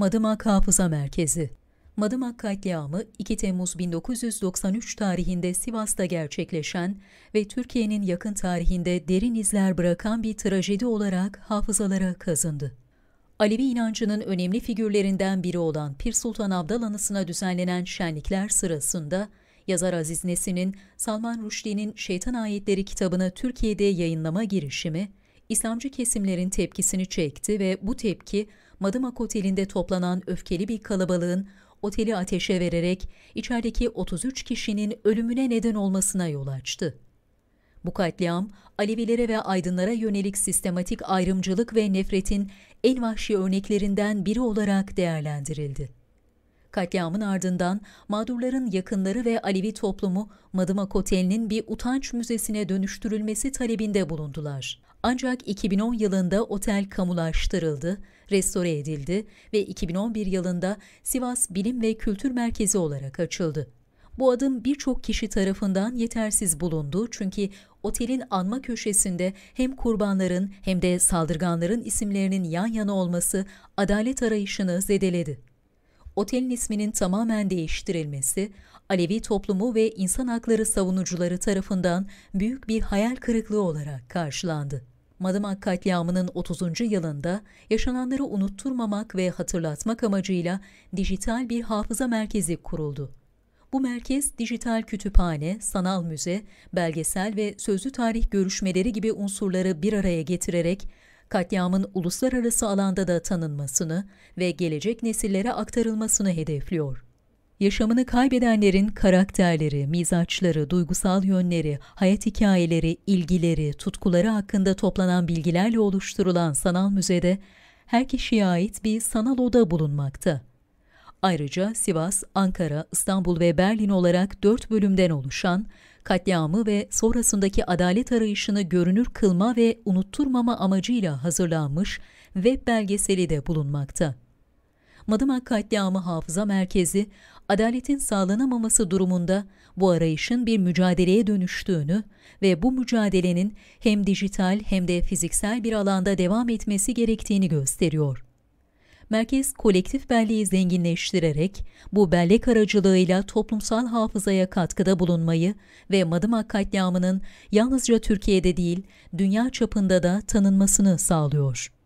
Madımak Hafıza Merkezi Madımak katliamı 2 Temmuz 1993 tarihinde Sivas'ta gerçekleşen ve Türkiye'nin yakın tarihinde derin izler bırakan bir trajedi olarak hafızalara kazındı. Alevi inancının önemli figürlerinden biri olan Pir Sultan Abdal anısına düzenlenen şenlikler sırasında yazar Aziz Nesin'in Salman Rushdie'nin Şeytan Ayetleri kitabını Türkiye'de yayınlama girişimi, İslamcı kesimlerin tepkisini çekti ve bu tepki Madımak Oteli'nde toplanan öfkeli bir kalabalığın oteli ateşe vererek içerideki 33 kişinin ölümüne neden olmasına yol açtı. Bu katliam, Alevilere ve aydınlara yönelik sistematik ayrımcılık ve nefretin en vahşi örneklerinden biri olarak değerlendirildi. Katliamın ardından mağdurların yakınları ve Alevi toplumu Madıma Kotel'inin bir utanç müzesine dönüştürülmesi talebinde bulundular. Ancak 2010 yılında otel kamulaştırıldı, restore edildi ve 2011 yılında Sivas Bilim ve Kültür Merkezi olarak açıldı. Bu adım birçok kişi tarafından yetersiz bulundu çünkü otelin anma köşesinde hem kurbanların hem de saldırganların isimlerinin yan yana olması adalet arayışını zedeledi otelin isminin tamamen değiştirilmesi, Alevi toplumu ve insan hakları savunucuları tarafından büyük bir hayal kırıklığı olarak karşılandı. Madımak katliamının 30. yılında yaşananları unutturmamak ve hatırlatmak amacıyla dijital bir hafıza merkezi kuruldu. Bu merkez dijital kütüphane, sanal müze, belgesel ve sözlü tarih görüşmeleri gibi unsurları bir araya getirerek katliamın uluslararası alanda da tanınmasını ve gelecek nesillere aktarılmasını hedefliyor. Yaşamını kaybedenlerin karakterleri, mizaçları, duygusal yönleri, hayat hikayeleri, ilgileri, tutkuları hakkında toplanan bilgilerle oluşturulan sanal müzede her kişiye ait bir sanal oda bulunmakta. Ayrıca Sivas, Ankara, İstanbul ve Berlin olarak dört bölümden oluşan katliamı ve sonrasındaki adalet arayışını görünür kılma ve unutturmama amacıyla hazırlanmış web belgeseli de bulunmakta. Madımak Katliamı Hafıza Merkezi, adaletin sağlanamaması durumunda bu arayışın bir mücadeleye dönüştüğünü ve bu mücadelenin hem dijital hem de fiziksel bir alanda devam etmesi gerektiğini gösteriyor merkez kolektif belleği zenginleştirerek bu bellek aracılığıyla toplumsal hafızaya katkıda bulunmayı ve Madımak katliamının yalnızca Türkiye'de değil dünya çapında da tanınmasını sağlıyor.